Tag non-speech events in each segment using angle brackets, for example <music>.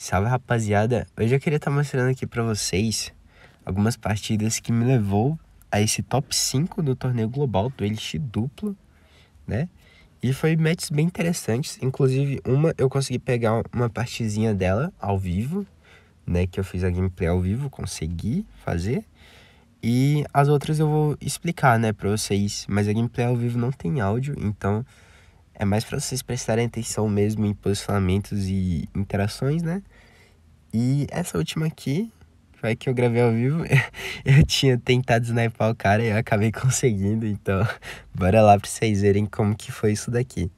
Salve rapaziada! Hoje eu queria estar tá mostrando aqui para vocês algumas partidas que me levou a esse top 5 do torneio global do Elite duplo, né? E foi matches bem interessantes, inclusive uma eu consegui pegar uma partezinha dela ao vivo, né? Que eu fiz a gameplay ao vivo, consegui fazer. E as outras eu vou explicar, né, pra vocês, mas a gameplay ao vivo não tem áudio, então é mais para vocês prestarem atenção mesmo em posicionamentos e interações, né? E essa última aqui, foi que eu gravei ao vivo, <laughs> eu tinha tentado sniper o cara e eu acabei <laughs> conseguindo, então <laughs> bora lá pra vocês verem como que foi isso daqui.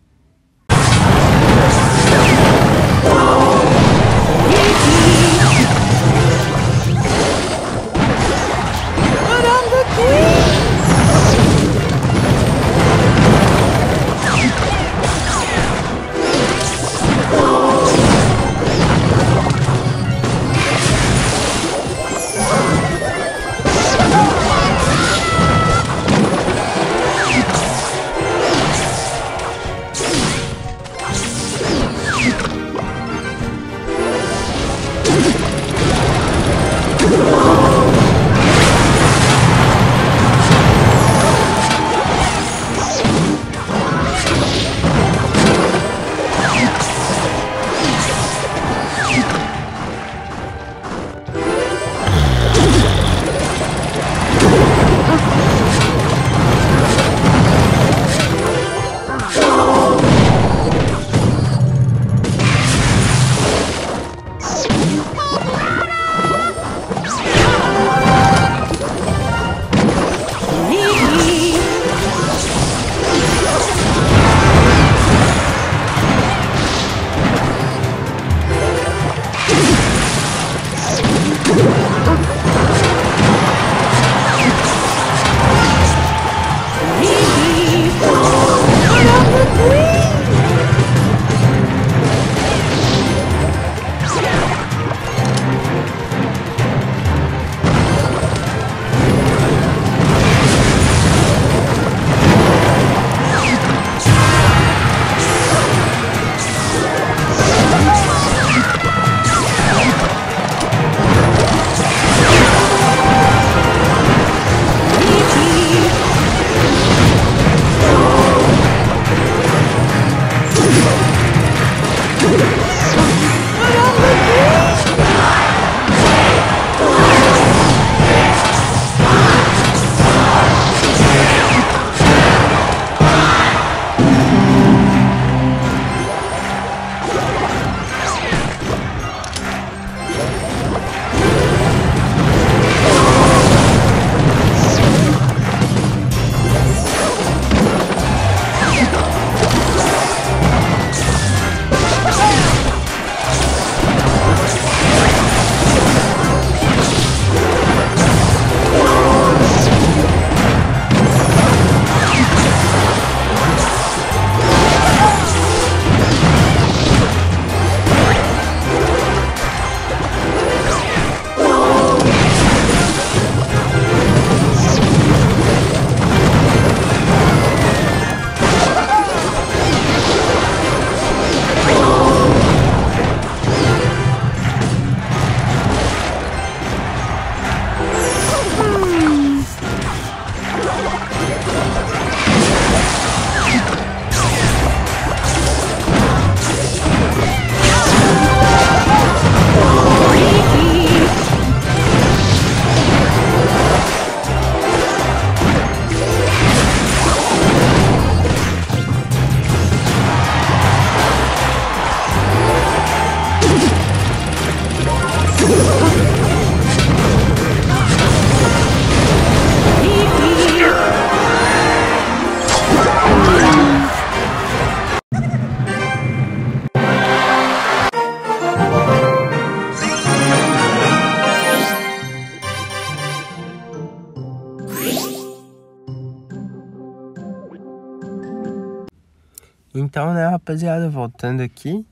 Então, né, rapaziada, voltando aqui,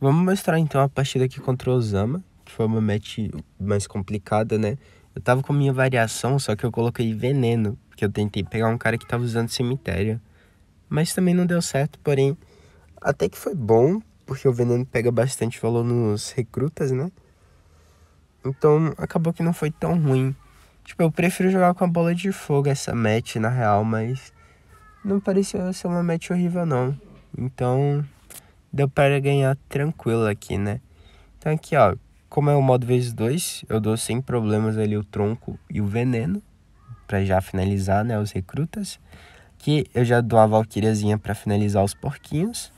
vamos mostrar então a partida aqui contra o Osama, que foi uma match mais complicada, né? Eu tava com minha variação, só que eu coloquei veneno, porque eu tentei pegar um cara que tava usando cemitério. Mas também não deu certo, porém, até que foi bom, porque o veneno pega bastante valor nos recrutas, né? Então, acabou que não foi tão ruim. Tipo, eu prefiro jogar com a bola de fogo essa match, na real, mas não pareceu ser uma match horrível, não. Então, deu para ganhar tranquilo aqui, né? Então aqui, ó, como é o modo vezes 2, eu dou sem problemas ali o tronco e o veneno, para já finalizar, né, os recrutas. Aqui eu já dou uma valquíriazinha para finalizar os porquinhos.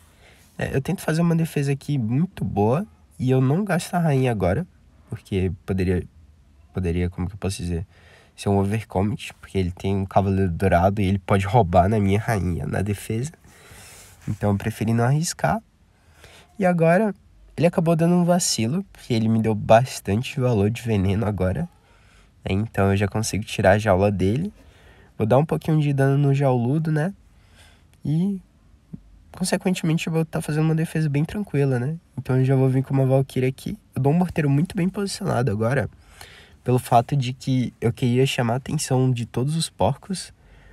É, eu tento fazer uma defesa aqui muito boa e eu não gasto a rainha agora, porque poderia, poderia como que eu posso dizer, ser um overcommit, porque ele tem um cavaleiro dourado e ele pode roubar na minha rainha na defesa. Então eu preferi não arriscar. E agora ele acabou dando um vacilo, porque ele me deu bastante valor de veneno agora. Né? Então eu já consigo tirar a jaula dele. Vou dar um pouquinho de dano no jauludo, né? E consequentemente eu vou estar tá fazendo uma defesa bem tranquila, né? Então eu já vou vir com uma Valkyrie aqui. Eu dou um morteiro muito bem posicionado agora, pelo fato de que eu queria chamar a atenção de todos os porcos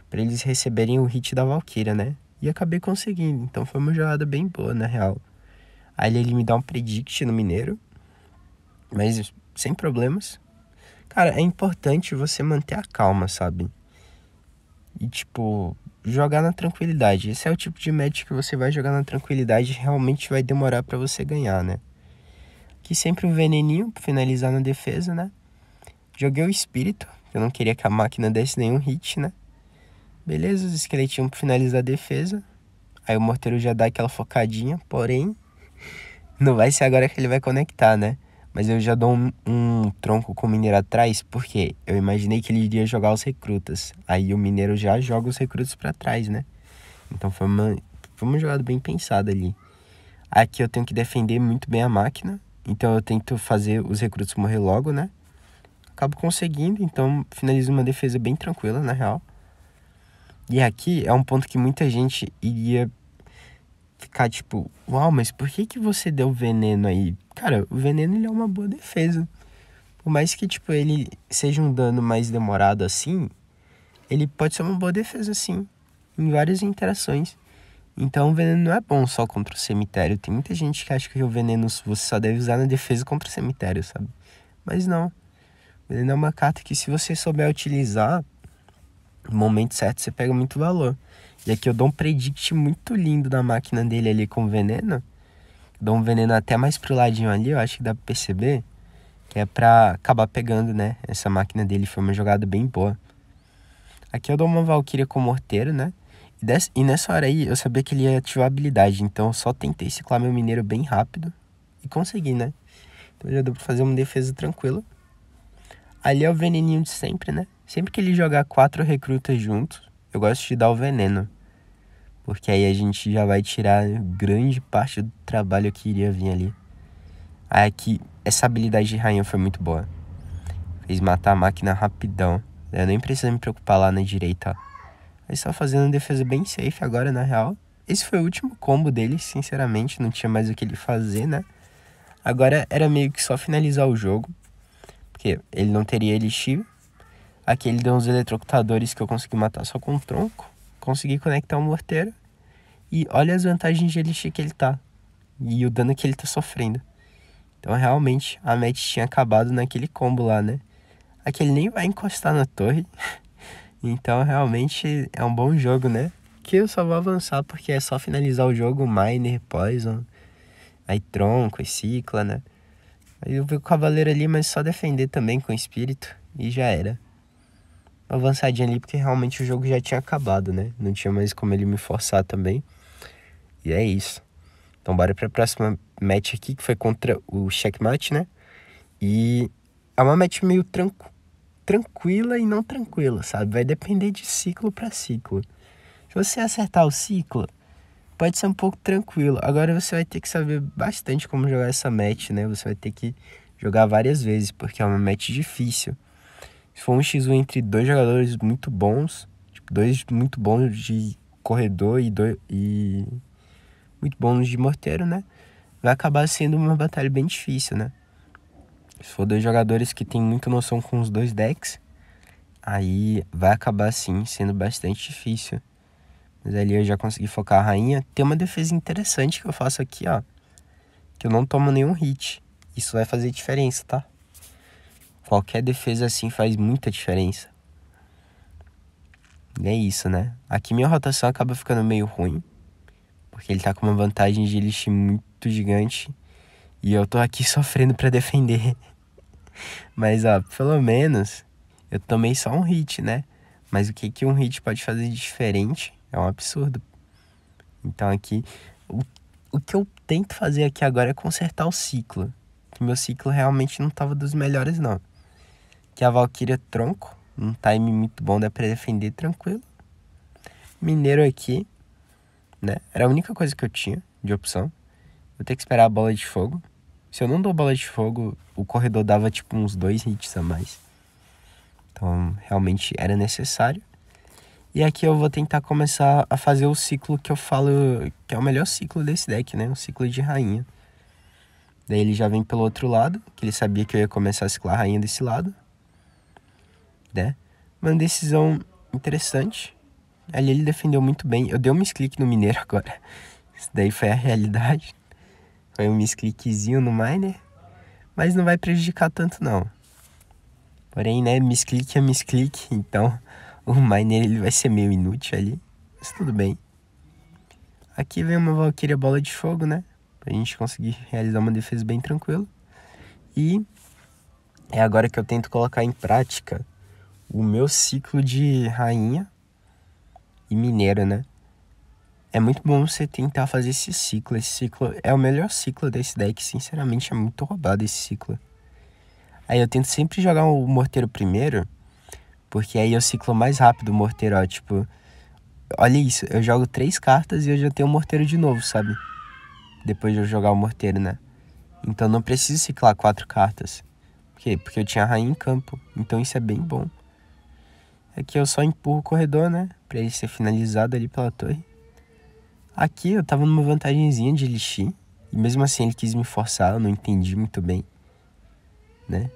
para eles receberem o hit da Valkyria, né? E acabei conseguindo. Então foi uma jogada bem boa, na real. Aí ele me dá um predict no mineiro. Mas sem problemas. Cara, é importante você manter a calma, sabe? E tipo, jogar na tranquilidade. Esse é o tipo de match que você vai jogar na tranquilidade e realmente vai demorar para você ganhar, né? Que sempre um veneninho pra finalizar na defesa, né? Joguei o espírito, eu não queria que a máquina desse nenhum hit, né? Beleza, os esqueletinhos para finalizar a defesa. Aí o morteiro já dá aquela focadinha, porém, <laughs> não vai ser agora que ele vai conectar, né? Mas eu já dou um, um tronco com o mineiro atrás, porque eu imaginei que ele iria jogar os recrutas. Aí o mineiro já joga os recrutas para trás, né? Então foi uma, foi uma jogada bem pensada ali. Aqui eu tenho que defender muito bem a máquina, então eu tento fazer os recrutas morrer logo, né? Acabo conseguindo, então finalizo uma defesa bem tranquila, na real. E aqui é um ponto que muita gente iria ficar tipo, uau, mas por que que você deu veneno aí? Cara, o veneno ele é uma boa defesa. Por mais que tipo ele seja um dano mais demorado assim, ele pode ser uma boa defesa assim, em várias interações. Então o veneno não é bom só contra o cemitério. Tem muita gente que acha que o veneno você só deve usar na defesa contra o cemitério, sabe? Mas não. O veneno é uma carta que se você souber utilizar, no momento certo você pega muito valor. E aqui eu dou um predict muito lindo da máquina dele ali com veneno. Dou um veneno até mais pro ladinho ali, eu acho que dá pra perceber. Que é pra acabar pegando, né? Essa máquina dele foi uma jogada bem boa. Aqui eu dou uma Valkyria com morteiro, né? E, dessa, e nessa hora aí eu sabia que ele ia ativar a habilidade, então eu só tentei ciclar meu mineiro bem rápido e consegui, né? Então já deu pra fazer uma defesa tranquila. Ali é o veneninho de sempre, né? Sempre que ele jogar quatro recrutas juntos, eu gosto de dar o veneno. Porque aí a gente já vai tirar grande parte do trabalho que iria vir ali. Aí ah, aqui, é essa habilidade de rainha foi muito boa. Fez matar a máquina rapidão. Eu nem preciso me preocupar lá na direita. Ele só fazendo uma defesa bem safe agora, na real. Esse foi o último combo dele, sinceramente, não tinha mais o que ele fazer, né? Agora era meio que só finalizar o jogo. Porque ele não teria elixir. Aqui ele deu uns eletrocutadores que eu consegui matar só com o tronco. Consegui conectar um morteiro. E olha as vantagens de elixir que ele tá. E o dano que ele tá sofrendo. Então realmente a match tinha acabado naquele combo lá, né? Aqui ele nem vai encostar na torre. <laughs> então realmente é um bom jogo, né? Que eu só vou avançar porque é só finalizar o jogo Miner, Poison, aí Tronco e Cicla, né? Aí eu vi o cavaleiro ali, mas só defender também com espírito e já era. Uma avançadinha ali, porque realmente o jogo já tinha acabado, né? Não tinha mais como ele me forçar também. E é isso. Então bora pra próxima match aqui, que foi contra o Checkmate, né? E é uma match meio tranqu tranquila e não tranquila, sabe? Vai depender de ciclo para ciclo. Se você acertar o ciclo, pode ser um pouco tranquilo. Agora você vai ter que saber bastante como jogar essa match, né? Você vai ter que jogar várias vezes, porque é uma match difícil. Se for um x1 entre dois jogadores muito bons, tipo, dois muito bons de corredor e, dois, e muito bons de morteiro, né? Vai acabar sendo uma batalha bem difícil, né? Se for dois jogadores que têm muita noção com os dois decks, aí vai acabar sim sendo bastante difícil. Mas ali eu já consegui focar a rainha. Tem uma defesa interessante que eu faço aqui, ó. Que eu não tomo nenhum hit. Isso vai fazer diferença, tá? Qualquer defesa assim faz muita diferença. E é isso, né? Aqui minha rotação acaba ficando meio ruim. Porque ele tá com uma vantagem de elixir muito gigante. E eu tô aqui <laughs> sofrendo para defender. Mas, ó, pelo menos eu tomei só um hit, né? Mas o que, que um hit pode fazer de diferente é um absurdo. Então aqui, o, o que eu tento fazer aqui agora é consertar o ciclo. Que meu ciclo realmente não estava dos melhores, não. Que a Valkyria é tronco, um time muito bom, dá pra defender tranquilo. Mineiro aqui, né? Era a única coisa que eu tinha de opção. Vou ter que esperar a bola de fogo. Se eu não dou bola de fogo, o corredor dava tipo uns dois hits a mais. Então, realmente era necessário. E aqui eu vou tentar começar a fazer o ciclo que eu falo, que é o melhor ciclo desse deck, né? O ciclo de rainha. Daí ele já vem pelo outro lado, que ele sabia que eu ia começar a ciclar a rainha desse lado. Né? Uma decisão interessante. Ali ele defendeu muito bem. Eu dei um misclick no mineiro <laughs> agora. Isso daí foi a realidade. Foi um misclickzinho no miner. Mas não vai prejudicar tanto não. Porém, né, misclick é misclick, então o Miner ele vai ser meio inútil ali, mas tudo bem. Aqui vem uma Valkyria Bola de Fogo, né? Pra gente conseguir realizar uma defesa bem tranquila. E é agora que eu tento colocar em prática o meu ciclo de rainha e mineiro, né? É muito bom você tentar fazer esse ciclo. Esse ciclo é o melhor ciclo desse deck. Sinceramente, é muito roubado esse ciclo. Aí eu tento sempre jogar o morteiro primeiro porque aí eu ciclo mais rápido o morteiro, ó. Tipo, olha isso, eu jogo três cartas e eu já tenho o morteiro de novo, sabe? Depois de eu jogar o morteiro, né? Então não preciso ciclar quatro cartas. Por quê? Porque eu tinha a rainha em campo. Então isso é bem bom. Aqui é eu só empurro o corredor, né? Pra ele ser finalizado ali pela torre. Aqui eu tava numa vantagenzinha de Elixir. E mesmo assim ele quis me forçar, eu não entendi muito bem. Né?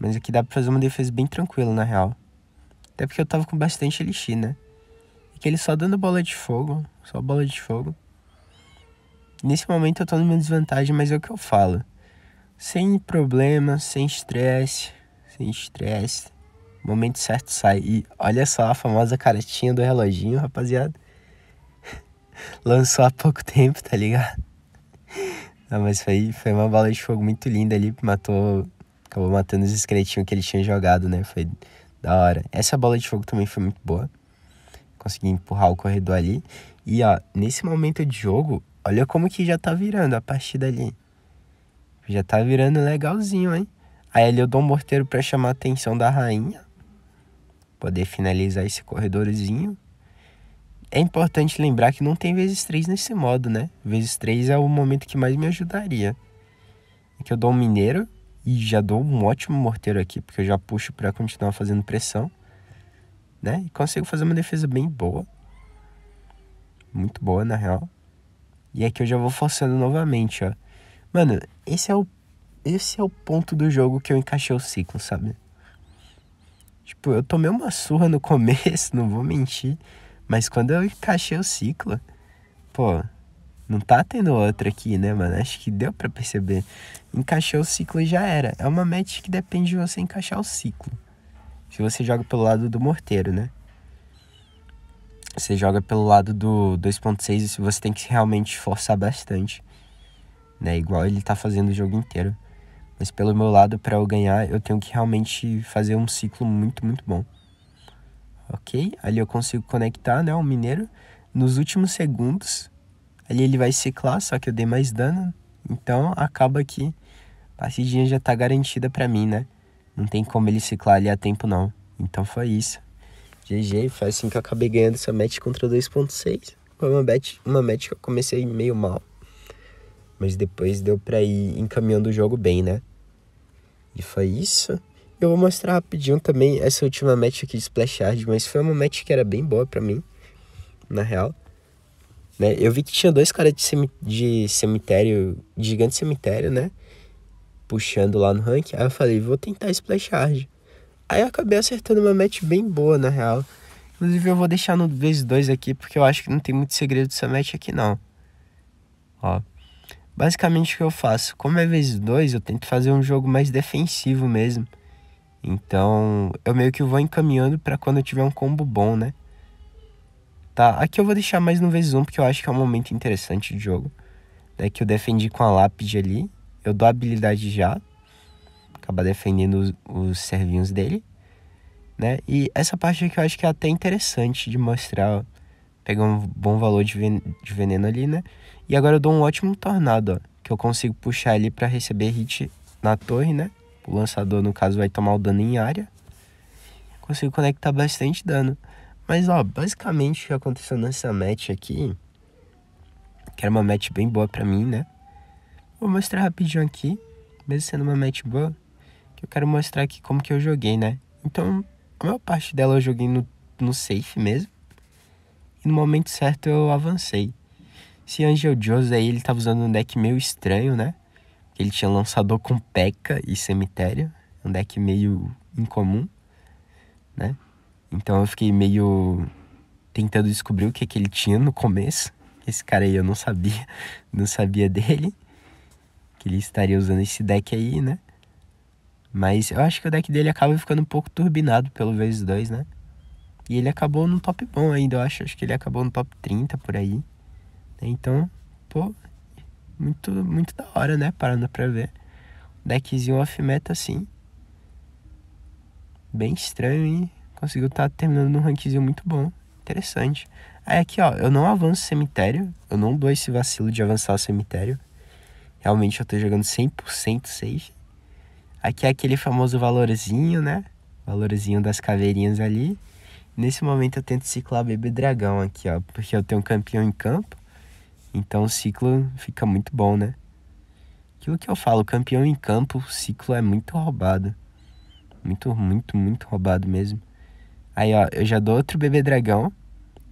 Mas aqui dá pra fazer uma defesa bem tranquila, na real. Até porque eu tava com bastante elixir, né? E que ele só dando bola de fogo, só bola de fogo. Nesse momento eu tô numa desvantagem, mas é o que eu falo. Sem problema, sem estresse, sem estresse. Momento certo sai. E olha só a famosa caretinha do reloginho, rapaziada. <laughs> Lançou há pouco tempo, tá ligado? <laughs> Não, mas foi, foi uma bola de fogo muito linda ali, matou. Acabou matando os esqueletinhos que ele tinha jogado, né? Foi da hora. Essa bola de fogo também foi muito boa. Consegui empurrar o corredor ali. E, ó, nesse momento de jogo, olha como que já tá virando a partida ali. Já tá virando legalzinho, hein? Aí ali eu dou um morteiro pra chamar a atenção da rainha. Poder finalizar esse corredorzinho. É importante lembrar que não tem vezes 3 nesse modo, né? Vezes 3 é o momento que mais me ajudaria. Aqui eu dou um mineiro. E já dou um ótimo morteiro aqui, porque eu já puxo para continuar fazendo pressão. Né? E consigo fazer uma defesa bem boa. Muito boa, na real. E aqui eu já vou forçando novamente, ó. Mano, esse é o, esse é o ponto do jogo que eu encaixei o ciclo, sabe? Tipo, eu tomei uma surra no <laughs> começo, não vou mentir. Mas quando eu encaixei o ciclo, pô, não tá tendo outra aqui, né, mano? Acho que deu para perceber. Encaixou o ciclo e já era. É uma match que depende de você encaixar o ciclo. Se você joga pelo lado do morteiro, né? Você joga pelo lado do 2.6 e você tem que realmente forçar bastante. Né? Igual ele tá fazendo o jogo inteiro. Mas pelo meu lado, para eu ganhar, eu tenho que realmente fazer um ciclo muito, muito bom. Ok? Ali eu consigo conectar, né? O um mineiro. Nos últimos segundos, ali ele vai ciclar, só que eu dei mais dano. Então acaba que a partidinha já tá garantida para mim, né? Não tem como ele ciclar ali a tempo não. Então foi isso. GG, foi assim que eu acabei ganhando essa match contra 2.6. Foi uma match, uma match que eu comecei meio mal. Mas depois deu pra ir encaminhando o jogo bem, né? E foi isso. Eu vou mostrar rapidinho também essa última match aqui de Splash Hard, mas foi uma match que era bem boa para mim, na real. Né? Eu vi que tinha dois caras de cemitério, de gigante cemitério, né? Puxando lá no ranking. Aí eu falei, vou tentar splash charge Aí eu acabei acertando uma match bem boa, na real. Inclusive eu vou deixar no vez 2 aqui, porque eu acho que não tem muito segredo dessa match aqui não. Ó. Basicamente o que eu faço? Como é vezes 2, eu tento fazer um jogo mais defensivo mesmo. Então, eu meio que vou encaminhando para quando eu tiver um combo bom, né? Tá, aqui eu vou deixar mais no vezes um, porque eu acho que é um momento interessante do jogo. Né, que eu defendi com a lápide ali. Eu dou habilidade já. Acabar defendendo os, os servinhos dele. Né? E essa parte aqui eu acho que é até interessante de mostrar. pegar um bom valor de, ven de veneno ali, né? E agora eu dou um ótimo tornado, ó. Que eu consigo puxar ali para receber hit na torre, né? O lançador, no caso, vai tomar o dano em área. Consigo conectar bastante dano. Mas, ó, basicamente o que aconteceu nessa match aqui, que era uma match bem boa pra mim, né? Vou mostrar rapidinho aqui, mesmo sendo uma match boa, que eu quero mostrar aqui como que eu joguei, né? Então, a maior parte dela eu joguei no, no safe mesmo, e no momento certo eu avancei. Esse Angel Jones aí, ele tava usando um deck meio estranho, né? Ele tinha lançador com P.E.K.K.A. e Cemitério, um deck meio incomum, né? Então eu fiquei meio tentando descobrir o que, que ele tinha no começo. Esse cara aí eu não sabia, <laughs> não sabia dele. Que ele estaria usando esse deck aí, né? Mas eu acho que o deck dele acaba ficando um pouco turbinado pelo vezes 2, né? E ele acabou no top bom ainda, eu acho. Acho que ele acabou no top 30 por aí. Né? Então, pô, muito, muito da hora, né? Parando pra ver. Deckzinho off-meta assim. Bem estranho, hein? Conseguiu estar tá terminando num rankzinho muito bom. Interessante. Aí aqui, ó, eu não avanço cemitério. Eu não dou esse vacilo de avançar o cemitério. Realmente eu tô jogando 100% safe. Aqui é aquele famoso valorzinho, né? Valorzinho das caveirinhas ali. Nesse momento eu tento ciclar bebê dragão aqui, ó. Porque eu tenho um campeão em campo. Então o ciclo fica muito bom, né? Aquilo que eu falo, campeão em campo, o ciclo é muito roubado. Muito, muito, muito roubado mesmo. Aí, ó, eu já dou outro bebê dragão.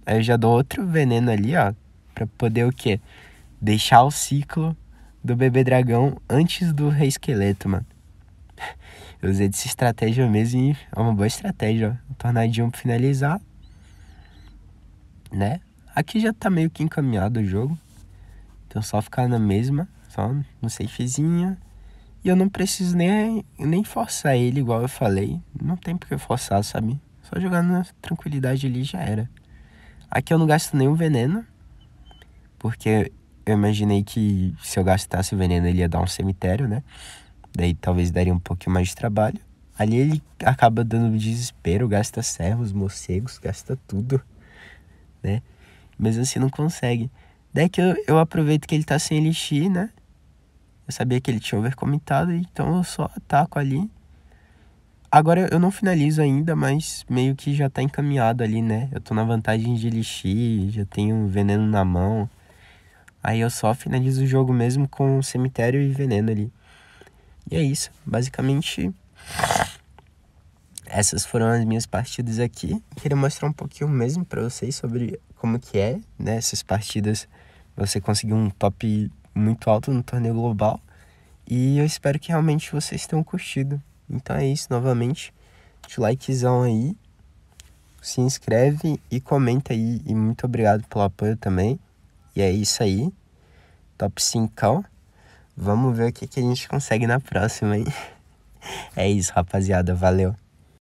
Aí eu já dou outro veneno ali, ó. Pra poder o quê? Deixar o ciclo do bebê dragão antes do rei esqueleto, mano. Eu usei dessa estratégia mesmo e é uma boa estratégia, ó. Tornadinho pra finalizar. Né? Aqui já tá meio que encaminhado o jogo. Então só ficar na mesma, só no safezinho. E eu não preciso nem, nem forçar ele, igual eu falei. Não tem porque forçar, sabe? Só jogando na tranquilidade ali já era. Aqui eu não gasto nenhum veneno, porque eu imaginei que se eu gastasse o veneno ele ia dar um cemitério, né? Daí talvez daria um pouquinho mais de trabalho. Ali ele acaba dando desespero, gasta servos, morcegos, gasta tudo, né? Mas assim não consegue. Daí que eu, eu aproveito que ele tá sem elixir, né? Eu sabia que ele tinha overcomitado, então eu só ataco ali. Agora eu não finalizo ainda, mas meio que já tá encaminhado ali, né? Eu tô na vantagem de elixir, já tenho veneno na mão. Aí eu só finalizo o jogo mesmo com cemitério e veneno ali. E é isso. Basicamente, essas foram as minhas partidas aqui. Queria mostrar um pouquinho mesmo para vocês sobre como que é nessas né, Essas partidas. Você conseguir um top muito alto no torneio global. E eu espero que realmente vocês tenham curtido. Então é isso, novamente. de likezão aí. Se inscreve e comenta aí. E muito obrigado pelo apoio também. E é isso aí. Top 5. Vamos ver o que, que a gente consegue na próxima, hein? <laughs> É isso, rapaziada. Valeu.